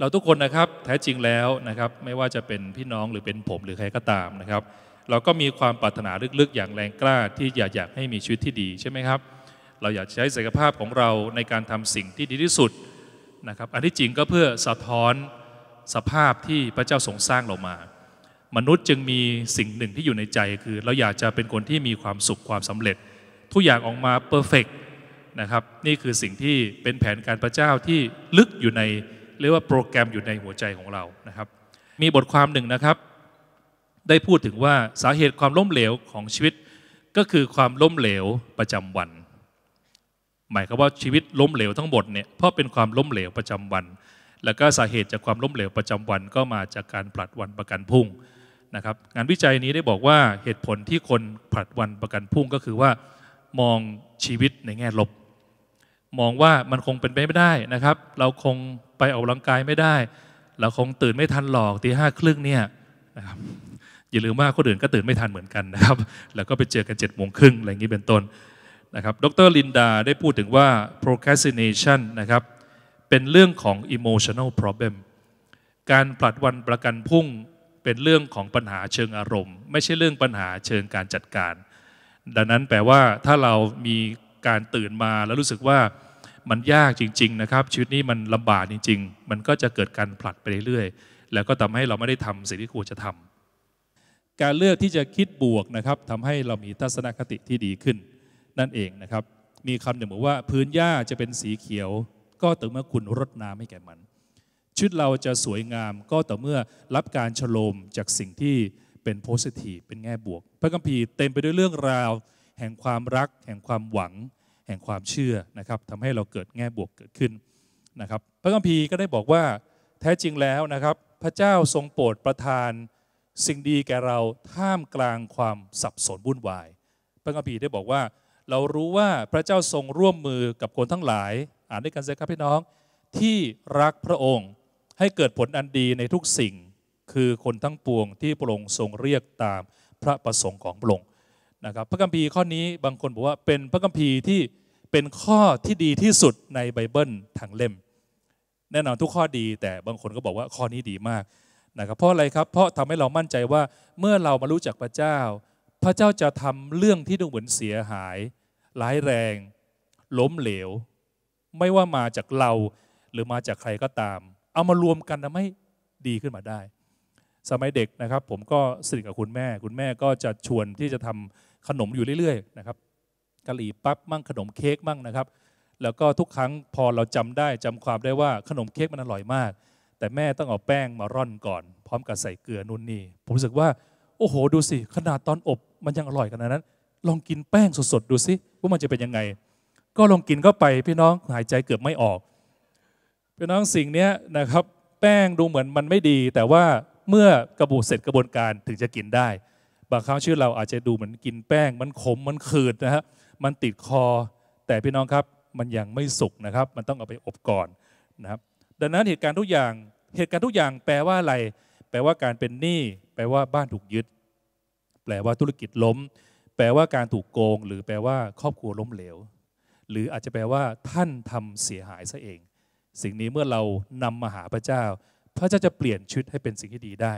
เราทุกคนนะครับแท้จริงแล้วนะครับไม่ว่าจะเป็นพี่น้องหรือเป็นผมหรือใครก็ตามนะครับ เราก็มีความปรารถนาลึกๆอย่างแรงกล้าที่อยากอยากให้มีชีวิตที่ดีใช่ไหมครับเราอยากใช้ศักยภาพของเราในการทำสิ่งที่ดีที่สุดนะครับอันที่จริงก็เพื่อสะท้อนสภาพที่พระเจ้าทรงสร้างเรามา มนุษย์จึงมีสิ่งหนึ่งที่อยู่ในใจคือเราอยากจะเป็นคนที่มีความสุขความสำเร็จทุกอย่างออกมาเพอร์เฟกนะครับนี่คือสิ่งที่เป็นแผนการพระเจ้าที่ลึกอยู่ในหรือว่าโปรแกรมอยู่ในหัวใจของเรา นะครับ มีบทความหนึ่งนะครับ ได้พูดถึงว่าสาเหตุความล้มเหลวของชีวิต ก็คือความล้มเหลวประจำวัน หมายความว่าชีวิตล้มเหลวทั้งหมดเนี่ย เพราะเป็นความล้มเหลวประจำวัน แล้วก็สาเหตุจากความล้มเหลวประจำวันก็มาจากการผลัดวันประกันพุ่งนะครับงานวิจัยนี้ได้บอกว่าเหตุผลที่คนผลัดวันประกันพุ่งก็คือว่ามองชีวิตในแง่ลบมองว่ามันคงเป็นไปไม่ได้นะครับ เราคงไปออกกำลังกายไม่ได้ เราคงตื่นไม่ทันหลอกตีห้าครึ่งเนี่ยนะครับอย่าลืมว่าคนอื่นก็ตื่นไม่ทันเหมือนกันนะครับแล้วก็ไปเจอกันเจ็ดโมงครึ่งอะไรอย่างนี้เป็นต้นนะครับดรลินดาได้พูดถึงว่า procrastination นะครับเป็นเรื่องของ emotional problem การผลัดวันประกันพุ่งเป็นเรื่องของปัญหาเชิงอารมณ์ ไม่ใช่เรื่องปัญหาเชิงการจัดการ ดังนั้นแปลว่าถ้าเรามีการตื่นมาแล้วรู้สึกว่ามันยากจริงๆนะครับชีวิตนี้มันลำบากจริง ๆ มันก็จะเกิดการผลัดไปเรื่อยๆ แล้วก็ทำให้เราไม่ได้ทำสิ่งที่ควรจะทำ การเลือกที่จะคิดบวกนะครับทำให้เรามีทัศนคติที่ดีขึ้น นั่นเองนะครับมีคำหนึ่งบอกว่า พื้นหญ้าจะเป็นสีเขียว ก็ต่อเมื่อคุณรดน้ำให้แก่มันชุดเราจะสวยงามก็ต่อเมื่อรับการฉโลมจากสิ่งที่เป็นโพสิทีฟเป็นแง่บวกพระคัมภีร์เต็มไปด้วยเรื่องราวแห่งความรัก แห่งความหวัง แห่งความเชื่อนะครับทำให้เราเกิดแง่บวกเกิดขึ้นนะครับพระคัมภีร์ก็ได้บอกว่าแท้จริงแล้วนะครับพระเจ้าทรงโปรดประทาน สิ่งดีแก่เราท่ามกลางความสับสนวุ่นวาย พระคัมภีร์ได้บอกว่าเรารู้ว่าพระเจ้าทรงร่วมมือกับคนทั้งหลาย อ่านด้วยกันสิครับพี่น้องที่รักพระองค์ให้เกิดผลอันดีในทุกสิ่งคือคนทั้งปวงที่พระองค์ทรงเรียกตามพระประสงค์ของพระองค์นะครับพระคัมภีร์ข้อนี้บางคนบอกว่าเป็นพระคัมภีร์ที่เป็นข้อที่ดีที่สุดในไบเบิลทั้งเล่มแน่นอนทุกข้อดีแต่บางคนก็บอกว่าข้อนี้ดีมากนะครับเพราะอะไรครับเพราะทำให้เรามั่นใจว่าเมื่อเรามารู้จักพระเจ้า พระเจ้าจะทำเรื่องที่ดูเหมือนเสียหายร้ายแรงล้มเหลว ไม่ว่ามาจากเราหรือมาจากใครก็ตาม เอามารวมกันทำให้ดีขึ้นมาได้ สมัยเด็กนะครับ ผมก็สนิทกับคุณแม่ คุณแม่ก็จะชวนที่จะทำขนมอยู่เรื่อยๆนะครับกะหรี่ปั๊บมั่งขนมเค้กมั่งนะครับ แล้วก็ทุกครั้งพอเราจำได้จำความได้ว่าขนมเค้กมันอร่อยมาก แต่แม่ต้องเอาแป้งมาร่อนก่อน พร้อมกับใส่เกลือนุ่นนี่ ผมรู้สึกว่าโอ้โหดูสิ ขนาดตอนอบมันยังอร่อยขนาดนั้น ลองกินแป้งสดๆ ดูสิ ว่ามันจะเป็นยังไง ก็ลองกินเข้าไปพี่น้องหายใจเกือบไม่ออกพี่น้องสิ่งนี้นะครับแป้งดูเหมือนมันไม่ดี แต่ว่าเมื่อกระบูเสร็จกระบวนการถึงจะกินได้บางครั้งชื่อเราอาจจะดูเหมือนกินแป้ง มันขม มันขืดนะฮะ มันติดคอ แต่พี่น้องครับ มันยังไม่สุกนะครับ มันต้องเอาไปอบก่อนนะครับ ดังนั้นเหตุการณ์ทุกอย่าง เหตุการณ์ทุกอย่างแปลว่าอะไร แปลว่าการเป็นหนี้ แปลว่าบ้านถูกยึด แปลว่าธุรกิจล้ม แปลว่าการถูกโกง หรือแปลว่าครอบครัวล้มเหลว หรืออาจจะแปลว่า ท่านทำเสียหายซะเอง สิ่งนี้เมื่อเรานำมาหาพระเจ้า พระเจ้าจะเปลี่ยนชุดให้เป็นสิ่งที่ดีได้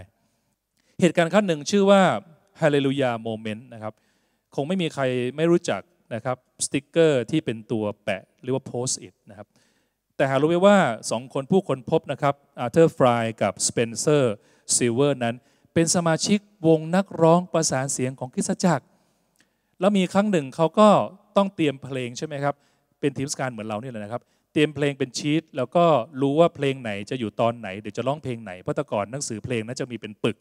เหตุการณ์ครั้งหนึ่งชื่อว่าฮาเลลูยาโมเมนต์นะครับคงไม่มีใครไม่รู้จักนะครับสติกเกอร์ที่เป็นตัวแปะหรือว่าโพสต์อิดนะครับแต่หารู้ไหมว่าสองคนผู้คนพบนะครับอาร์เธอร์ฟรายกับสเปนเซอร์ซิลเวอร์นั้น เป็นสมาชิกวงนักร้องประสานเสียงของคริสตจักรแล้วมีครั้งหนึ่งเขาก็ต้องเตรียมเพลงใช่ไหมครับเป็นทีมสการเหมือนเราเนี่ยแหละนะครับ เตรียมเพลงเป็นชีตแล้วก็รู้ว่าเพลงไหนจะอยู่ตอนไหนเดี๋ยวจะร้องเพลงไหนเพราะตะก่อนหนังสือเพลงน่าจะมีเป็นปึก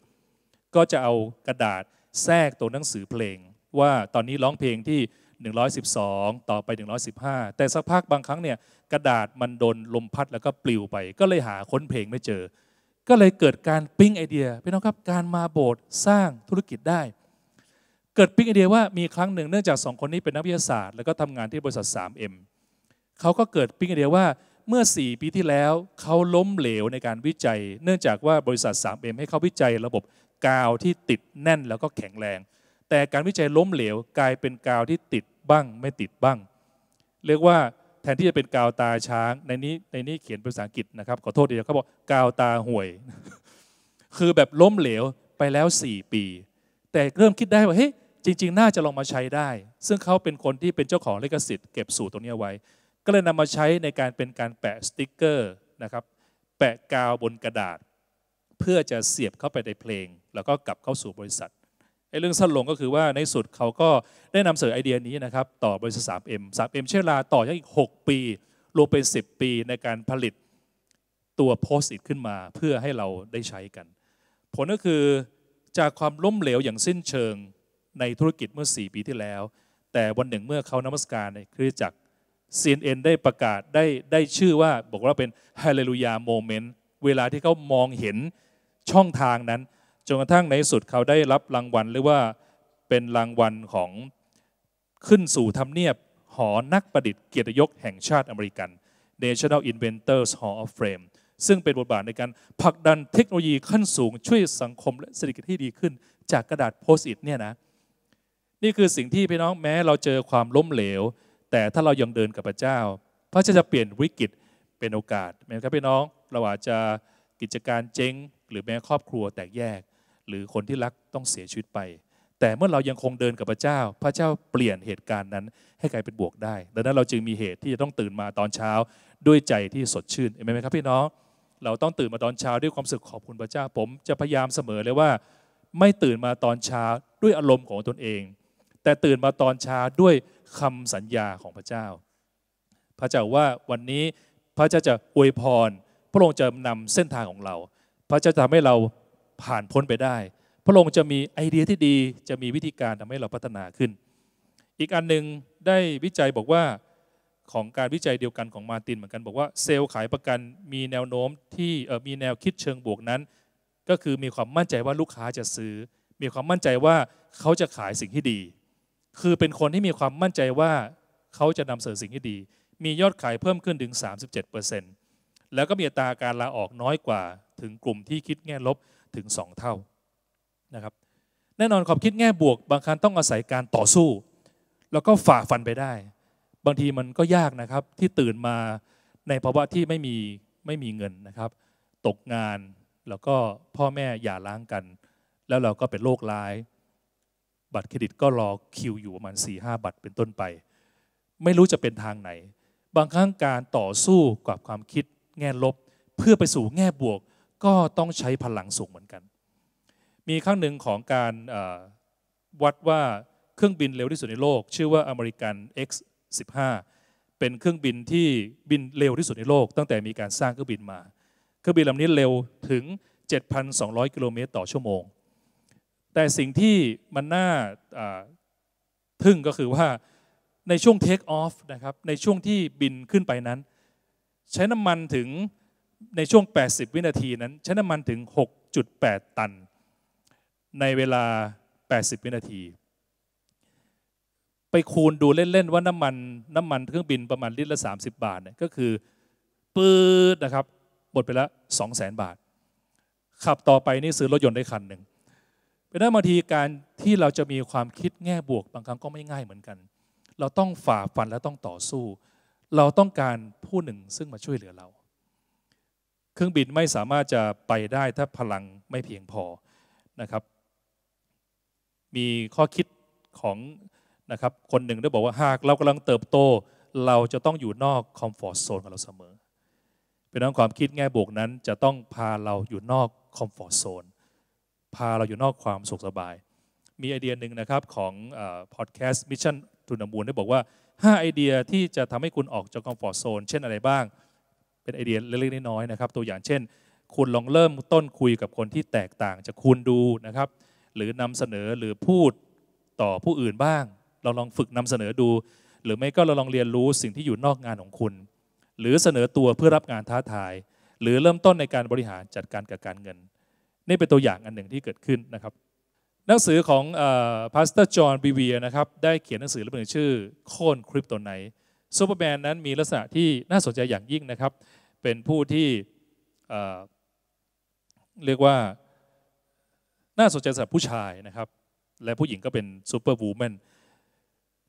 ก็จะเอากระดาษแทรกตัวหนังสือเพลงว่าตอนนี้ร้องเพลงที่ 112 ต่อไป 115 แต่สักพักบางครั้งเนี่ย กระดาษมันโดนลมพัดแล้วก็ปลิวไป ก็เลยหาค้นเพลงไม่เจอ ก็เลยเกิดการปิ้งไอเดียพี่น้องครับ การมาโบสถ์สร้างธุรกิจได้ เกิดปิ้งไอเดียว่ามีครั้งหนึ่ง เนื่องจากสองคนนี้เป็นนักวิทยาศาสตร์แล้วก็ทำงานที่บริษัท 3M เขาก็เกิดปิ้งไอเดียว่าเมื่อ 4 ปีที่แล้วเขาล้มเหลวในการวิจัย เนื่องจากว่าบริษัท 3M ให้เขาวิจัยระบบกาวที่ติดแน่นแล้วก็แข็งแรง แต่การวิจัยล้มเหลวกลายเป็นกาวที่ติดบ้าง ไม่ติดบ้าง เรียกว่าแทนที่จะเป็นกาวตาช้างในนี้ในนี้เขียนเป็นภาษาอังกฤษนะครับขอโทษดีเขาบอกกาวตาห่วย คือแบบล้มเหลวไปแล้ว 4 ปี แต่เริ่มคิดได้ว่าเฮ้ยจริงๆน่าจะลองมาใช้ได้ ซึ่งเขาเป็นคนที่เป็นเจ้าของลิขสิทธิ์เก็บสูตรตรงนี้ไว้ ก็เลยนำมาใช้ในการเป็นการแปะสติกเกอร์นะครับแปะกาวบนกระดาษเพื่อจะเสียบเข้าไปในเพลงแล้วก็กลับเข้าสู่บริษัทไอ้เรื่องสั้นลงก็คือว่าในสุดเขาก็ได้นำเสนอไอเดียนี้นะครับ ต่อบริษัท 3M 3M สชมเชลาต่อยังอีก 6 ปีรวมเป็น 10 ปีในการผลิตตัวโพสต์อิทขึ้นมาเพื่อให้เราได้ใช้กัน ผลก็คือจากความล้มเหลวอย่างสิ้นเชิงในธุรกิจเมื่อ 4 ปีที่แล้ว แต่วันหนึ่งเมื่อเขานมัสการในคริสตจักร CNN ได้ประกาศได้ได้ชื่อว่าบอกว่าเป็นฮาเลลูยาโมเมนต์เวลาที่เขามองเห็นช่องทางนั้นจนกระทั่งในสุดเขาได้รับรางวัลหรือว่าเป็นรางวัลของขึ้นสู่ทำเนียบ หอนักประดิษฐ์เกียรติยศแห่งชาติอเมริกัน National Inventors Hall of Fame ซึ่งเป็นบทบาทในการผลักดันเทคโนโลยีขั้นสูง ช่วยสังคมและเศรษฐกิจที่ดีขึ้นจากกระดาษโพสต์อิทเนี่ยนะนี่คือสิ่งที่พี่น้องแม้ เราเจอความล้มเหลว แต่ถ้าเรายังเดินกับพระเจ้าพระเจ้าจะเปลี่ยนวิกฤตเป็นโอกาสไหมครับพี่น้องเราอาจจะกิจการเจ๊งหรือแม้ครอบครัวแตกแยกหรือคนที่รักต้องเสียชีวิตไป แต่เมื่อเรายังคงเดินกับพระเจ้า พระเจ้าเปลี่ยนเหตุการณ์นั้น ให้กลายเป็นบวกได้ ดังนั้นเราจึงมีเหตุที่จะต้องตื่นมาตอนเช้าด้วยใจที่สดชื่นเห็นไหมครับพี่น้องเราต้องตื่นมาตอนเช้าด้วยความสึกขอบคุณพระเจ้า ผมจะพยายามเสมอเลยว่า ไม่ตื่นมาตอนเช้าด้วยอารมณ์ของตนเอง แต่ตื่นมาตอนเช้าด้วยคำสัญญาของพระเจ้า พระเจ้าว่าวันนี้พระเจ้าจะอวยพร พระองค์จะนำเส้นทางของเราพระเจ้าจะทำให้เราผ่านพ้นไปได้พระองค์จะมีไอเดียที่ดี จะมีวิธีการทำให้เราพัฒนาขึ้น อีกอันหนึ่งได้วิจัยบอกว่าของการวิจัยเดียวกันของมาตินเหมือนกันบอกว่าเซลล์ขายประกัน มีแนวโน้มที่มีแนวคิดเชิงบวกนั้น ก็คือมีความมั่นใจว่าลูกค้าจะซื้อ มีความมั่นใจว่าเขาจะขายสิ่งที่ดี คือเป็นคนที่มีความมั่นใจว่าเขาจะนำเสนอสิ่งที่ดี มียอดขายเพิ่มขึ้นถึง37%แล้วก็มีอัตราการลาออกน้อยกว่าถึงกลุ่มที่คิดแง่ลบถึง 2 เท่านะครับแน่นอนความคิดแง่บวก บางครั้งต้องอาศัยการต่อสู้ แล้วก็ฝ่าฟันไปได้ บางทีมันก็ยากนะครับที่ตื่นมาในภาวะที่ไม่มีไม่มีเงินนะครับ ตกงานแล้วก็พ่อแม่หย่าร้างกัน แล้วเราก็เป็นโรคร้าย บัตรเครดิตก็รอคิวอยู่ประมาณ4ีหบัตรเป็นต้นไป ไม่รู้จะเป็นทางไหน บางครั้งการต่อสู้กับความคิดแง่ลบเพื่อไปสู่แง่บวกก็ต้องใช้พลังสูงเหมือนกัน มีครั้งหนึ่งของการวัดว่าเครื่องบินเร็วที่สุดในโลก ชื่อว่าอเมริกัน X15 เป็นเครื่องบินที่บินเร็วที่สุดในโลก ตั้งแต่มีการสร้างเครื่องบินมา เครื่องบินลำนี้เร็วถึง 7,200 กิโลเมตรต่อชั่วโมง แต่สิ่งที่มันน่าทึ่งก็คือว่าในช่วงเทคออฟนะครับในช่วงที่บินขึ้นไปนั้น ใช้น้ำมันถึงในช่วง 80 วินาทีนั้นใช้น้ำมันถึง 6.8 ตัน ในเวลา 80 วินาที ไปคูณดูเล่น ๆ ว่าน้ำมันน้ำมันเครื่องบินประมาณลิตรละ 30 บาทเนี่ย ก็คือปื๊ดนะครับ หมดไปละ200,000 บาท ขับต่อไปนี่ซื้อรถยนต์ได้คันหนึ่ง เป็นนั้นบางทีการที่เราจะมีความคิดแง่บวกบางครั้งก็ไม่ง่ายเหมือนกัน เราต้องฝ่าฟันและต้องต่อสู้ เราต้องการผู้หนึ่งซึ่งมาช่วยเหลือเราเครื่องบินไม่สามารถจะไปได้ถ้าพลังไม่เพียงพอนะครับมีข้อคิดของนะครับคนหนึ่งได้บอกว่าหากเรากำลังเติบโตเราจะต้องอยู่นอกคอมฟอร์ทโซนของเราเสมอเป็นนั้งความคิดแง่บวกนั้นจะต้องพาเราอยู่นอกคอมฟอร์ทโซนพาเราอยู่นอกความสุขสบาย มีไอเดียหนึ่งนะครับของพอดแคสต์มิชชั่นทุนมูลได้บอกว่า 5 ไอเดียที่จะทำให้คุณออกจากคอมฟอร์ทโซนเช่นอะไรบ้าง็นไอเดียเล็กๆน้อยๆนะครับตัวอย่างเช่น คุณลองเริ่มต้นคุยกับคนที่แตกต่างจากคุณดูนะครับ หรือนำเสนอหรือพูดต่อผู้อื่นบ้างเราลองฝึกนำเสนอดู หรือไม่ก็เราลองเรียนรู้สิ่งที่อยู่นอกงานของคุณ หรือเสนอตัวเพื่อรับงานท้าทาย หรือเริ่มต้นในการบริหารจัดการกับการเงิน นี่เป็นตัวอย่างอันหนึ่งที่เกิดขึ้นนะครับหนังสือของพาสเตอร์จอห์นบีเวียนะครับได้เขียนหนังสือเรื่องหนึ่งชื่อโค่นคริปโตไนซูเปอร์แมนนั้นมีลักษณะที่น่าสนใจอย่างยิ่งนะครับเป็นผู้ที่เรียกว่า น่าสนใจสำหรับผู้ชายนะครับ และผู้หญิงก็เป็นซูเปอร์วูแมน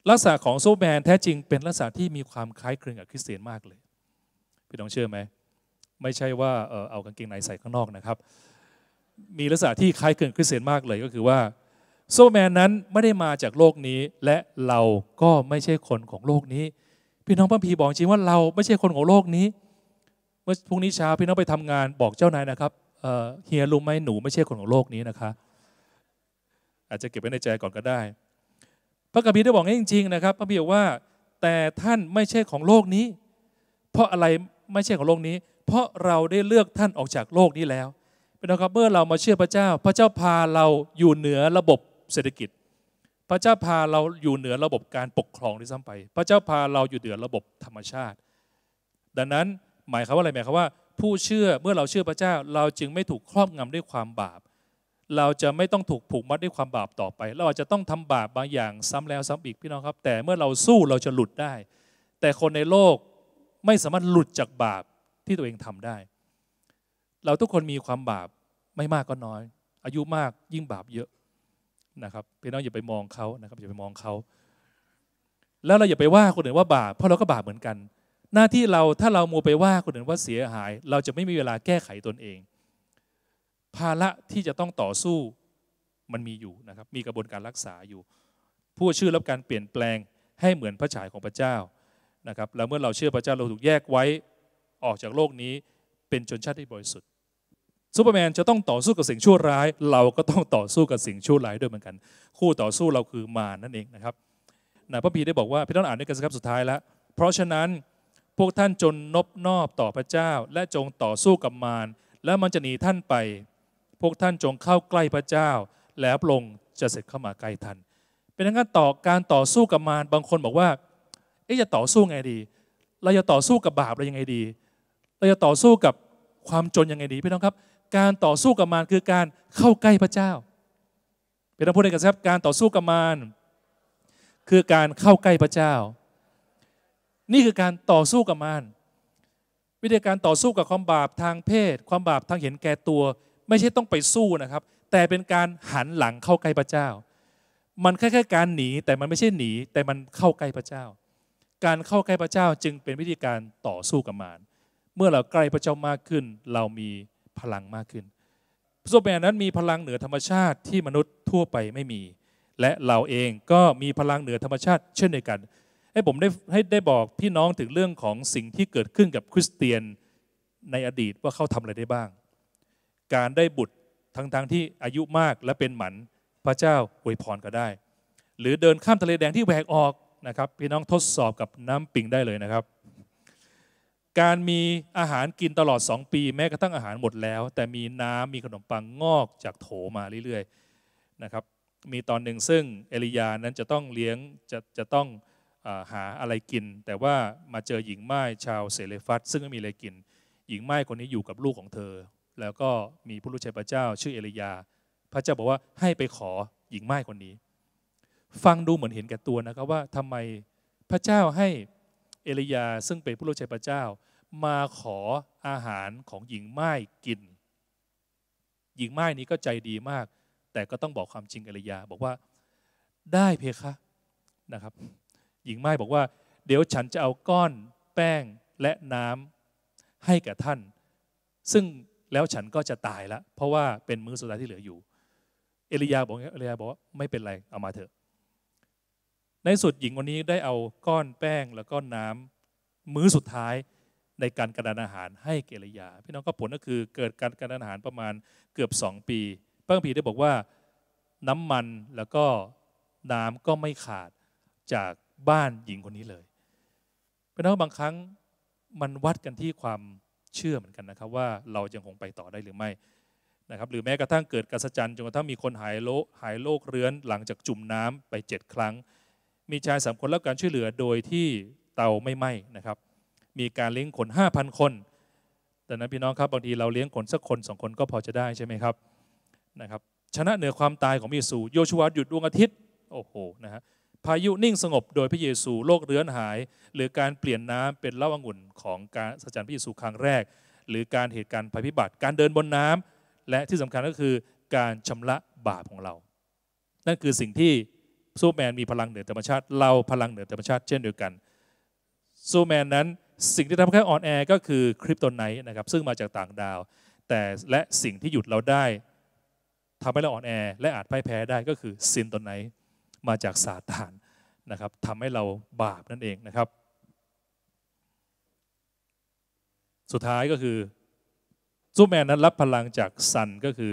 ลักษณะของซูเปอร์แมนแท้จริงเป็นลักษณะที่มีความคล้ายคลึงกับคริสเตียนมากเลยพี่น้องเชื่อไหมไม่ใช่ว่าเอากางเกงในใส่ข้างนอกนะครับ มีลักษณะที่คล้ายคลึงคริสเตียนมากเลยก็คือว่าซูเปอร์แมนนั้นไม่ได้มาจากโลกนี้ และเราก็ไม่ใช่คนของโลกนี้ พี่น้องพระพีบอกจริงว่าเราไม่ใช่คนของโลกนี้เมื่อพรุ่งนี้เช้าพี่น้องไปทำงานบอกเจ้านายนะครับเฮียรู้ไหมหนูไม่ใช่คนของโลกนี้นะคะอาจจะเก็บไว้ในใจก่อนก็ได้ พระกบพีได้บอกให้จริง ๆนะครับ พระบีบอกว่าแต่ท่านไม่ใช่ของโลกนี้ เพราะอะไรไม่ใช่ของโลกนี้ เพราะเราได้เลือกท่านออกจากโลกนี้แล้วเป็นนะครับเมื่อเรามาเชื่อพระเจ้า พระเจ้าพาเราอยู่เหนือระบบเศรษฐกิจ พระเจ้าพาเราอยู่เหนือระบบการปกครองที่ซ้ำไป พระเจ้าพาเราอยู่เหนือระบบธรรมชาติ ดังนั้นหมายคขาว่าอะไรหมายคขาว่าผู้เชื่อเมื่อเราเชื่อพระเจ้า เราจึงไม่ถูกครอบงำด้วยความบาป เราจะไม่ต้องถูกผูกมัดด้วยความบาปต่อไป เราอาจจะต้องทำบาปบางอย่างซ้ำแล้วซ้ำอีกพี่น้องครับแต่เมื่อเราสู้เราจะหลุดได้ แต่คนในโลกไม่สามารถหลุดจากบาปที่ตัวเองทำได้ เราทุกคนมีความบาปไม่มากก็น้อย อายุมากยิ่งบาปเยอะนะครับพี่น้องอย่าไปมองเขานะครับ อย่าไปมองเขาแล้วเราอย่าไปว่าคนอื่นว่าบาปเพราะเราก็บาปเหมือนกันหน้าที่เราถ้าเรามัวไปว่าคนอื่นว่าเสียหาย เราจะไม่มีเวลาแก้ไขตนเอง ภาระที่จะต้องต่อสู้มันมีอยู่นะครับมีกระบวนการรักษาอยู่ ผู้ชื่อรับการเปลี่ยนแปลงให้เหมือนพระฉายของพระเจ้านะครับแล้วเมื่อเราเชื่อพระเจ้าเราถูกแยกไว้ออกจากโลกนี้เป็นชนชาติที่บริสุทธิ์ซูเปอร์แมนจะต้องต่อสู้กับสิ่งชั่วร้าย เราก็ต้องต่อสู้กับสิ่งชั่วร้ายด้วยเหมือนกัน คู่ต่อสู้เราคือมารนั่นเองนะครับนะพระพีได้บอกว่าพี่ต้องอ่านด้วยกันสักครับสุดท้ายแล้ว เพราะฉะนั้นพวกท่านจนนบนอบต่อพระเจ้า และจงต่อสู้กับมารและมันจะหนีท่านไป พวกท่านจงเข้าใกล้พระเจ้า แล้วพระองค์จะเสร็จเข้ามาใกล้ท่าน เป็นงั้นต่อการต่อสู้กับมารบางคนบอกว่าเอ๊ะจะต่อสู้ไงดีเราจะต่อสู้กับบาปเรายังไงดีเราจะต่อสู้กับความจนยังไงดีพี่น้องครับการต่อสู้กับมารคือการเข้าใกล้พระเจ้า เป็นคำพูดในกันครับการต่อสู้กับมารคือการเข้าใกล้พระเจ้านี่คือการต่อสู้กับมารวิธีการต่อสู้กับความบาปทางเพศ ความบาปทางเห็นแก่ตัวไม่ใช่ต้องไปสู้นะครับ แต่เป็นการหันหลังเข้าใกล้พระเจ้า มันแค่แค่การหนีแต่มันไม่ใช่หนีแต่มันเข้าใกล้พระเจ้า การเข้าใกล้พระเจ้าจึงเป็นวิธีการต่อสู้กับมารเมื่อเราใกล้พระเจ้ามากขึ้น เรามีพลังมากขึ้นพระโซเานั้น มีพลังเหนือธรรมชาติที่มนุษย์ทั่วไปไม่มี และเราเองก็มีพลังเหนือธรรมชาติ เช่นเดียวกันให้ผมได้ให้ได้บอกพี่น้องถึงเรื่องของสิ่งที่เกิดขึ้นกับคริสเตียนในอดีตว่าเขาทำอะไรได้บ้าง การได้บุตรทั้งๆทที่อายุมาก และเป็นหมันพระเจ้าอวยพรก็ได้ หรือเดินข้ามทะเลแดงที่แหวกออกนะครับ พี่น้องทดสอบกับน้ำปิงได้เลยนะครับ การมีอาหารกินตลอด2ปี แม้กระทั่งอาหารหมดแล้ว แต่มีน้ำมีขนมปังงอกจากโถมาเรื่อยๆนะครับ มีตอนหนึ่งซึ่งเอลียานั้นจะต้องเลี้ยงจะจะต้องหาอะไรกินแต่ว่ามาเจอหญิงไม้ชาวเซเลฟัตซึ่งไม่มีอะไรกินหญิงไม้คนนี้อยู่กับลูกของเธอ แล้วก็มีผู้รู้ใชพระเจ้าชื่อเอลียา พระเจ้าบอกว่าให้ไปขอหญิงไม้คนนี้ ฟังดูเหมือนเห็นแก่ตัวนะครับว่าทำไมพระเจ้าให้เอลียา ซึ่งเป็นผู้รู้ใชพระเจ้า มาขออาหารของหญิงไม้กิน หญิงไม้นี้ก็ใจดีมาก แต่ก็ต้องบอกความจริงเอลียา บอกว่า ได้เพคะนะครับหญิงไม้บอกว่าเดี๋ยวฉันจะเอาก้อนแป้งและน้ำให้แก่ท่าน ซึ่งแล้วฉันก็จะตายละ เพราะว่าเป็นมือสุดท้ายที่เหลืออยู่ เอลียา บอกเอลียาบอกว่าไม่เป็นไรเอามาเถอะ ในสุดหญิงคนนี้ได้เอาก้อนแป้งแล้วก็น้ำมื้อสุดท้ายในการกระดานอาหารให้เกลียาพี่น้องก็ผลก็คือเกิดการกระดานอาหารประมาณเกือบสองปีพระคัมภีร์ได้บอกว่าน้ำมันแล้วก็น้ำก็ไม่ขาดจากบ้านหญิงคนนี้เลยเพราะนั้นบางครั้งมันวัดกันที่ความเชื่อเหมือนกันนะครับว่าเรายังคงไปต่อได้หรือไม่นะครับหรือแม้กระทั่งเกิดการสจันจนกระทั่งมีคนหายโลหายโรคเรื้อนหลังจากจุ่มน้ำไป7ครั้ง มีชายสามคนรับการช่วยเหลือโดยที่เตาไม่ไหม้นะครับ มีการเลี้ยงคน5,000 คน แต่นั้นพี่น้องครับบางทีเราเลี้ยงคนสักคนสองคนก็พอจะได้ใช่ไหมครับนะครับ ชนะเหนือความตายของมิสูโยชูวาหยุดดวงอาทิตย์โอ้โหนะฮะพายุนิ่งสงบโดยพระเยซูโลกเรื้อนหาย หรือการเปลี่ยนน้ำเป็นเล่าองุ่นของการสัจจันพระเยซูครั้งแรก หรือการเหตุการณ์ภัยพิบัติการเดินบนน้ำและที่สำคัญก็คือการชำระบาปของเรา นั่นคือสิ่งที่ซูแมนมีพลังเหนือธรรมชาติเราพลังเหนือธรรมชาติเช่นเดียวกันซูแมนนั้นสิ่งที่ทำให้อ่อนแอก็คือคริปโตไนท์นะครับซึ่งมาจากต่างดาว แต่และสิ่งที่หยุดเราได้ทำให้เราอ่อนแอและอาจพ่ายแพ้ได้ก็คือซินโตไนท์มาจากซาตานนะครับทำให้เราบาปนั่นเองนะครับ สุดท้ายก็คือซูแมนนั้นรับพลังจากซันก็คือ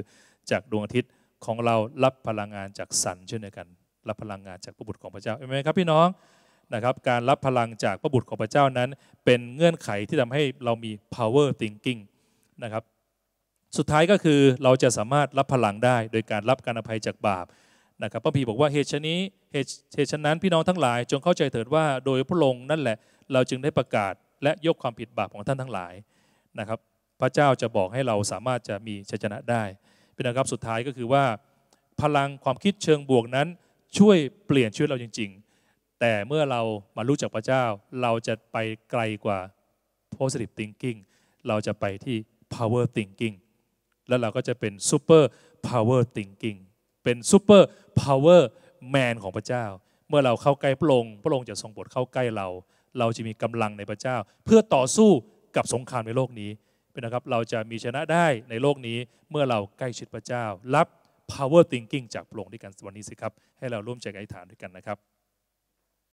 จากดวงอาทิตย์ของเรารับพลังงานจากซันเช่นเดียวกันรับพลังงานจากพระบุตรของพระเจ้าเห็นไหมครับพี่น้องนะครับการรับพลังจากพระบุตรของพระเจ้านั้น เป็นเงื่อนไขที่ทำให้เรามี power thinking นะครับสุดท้ายก็คือเราจะสามารถรับพลังได้ โดยการรับการอภัยจากบาปนะครับพระพีบอกว่าเหตุชนี้เหตุฉะนั้นพี่น้องทั้งหลาย จงเข้าใจเถิดว่าโดยพระองค์นั่นแหละเราจึงได้ประกาศและยกความผิดบาปของท่านทั้งหลายนะครับพระเจ้าจะบอกให้เราสามารถจะมีชัยชนะได้พี่น้องครับสุดท้ายก็คือว่า พลังความคิดเชิงบวกนั้นช่วยเปลี่ยนชีวิตเราจริง ๆ แต่เมื่อเรามารู้จักพระเจ้า เราจะไปไกลกว่า positive thinking เราจะไปที่ power thinking แล้วเราก็จะเป็น super power thinking เป็นซูเปอร์พาวเวอร์แมนของพระเจ้า เมื่อเราเข้าใกล้พระองค์พระองค์จะทรงบทเข้าใกล้เรา เราจะมีกำลังในพระเจ้า เพื่อต่อสู้กับสงครามในโลกนี้นะครับเราจะมีชนะได้ในโลกนี้ เมื่อเราใกล้ชิดพระเจ้า รับ power thinking จากพระองค์ด้วยกันวันนี้สิครับ ให้เราร่วมใจกัอธิษฐานด้วยกันนะครับ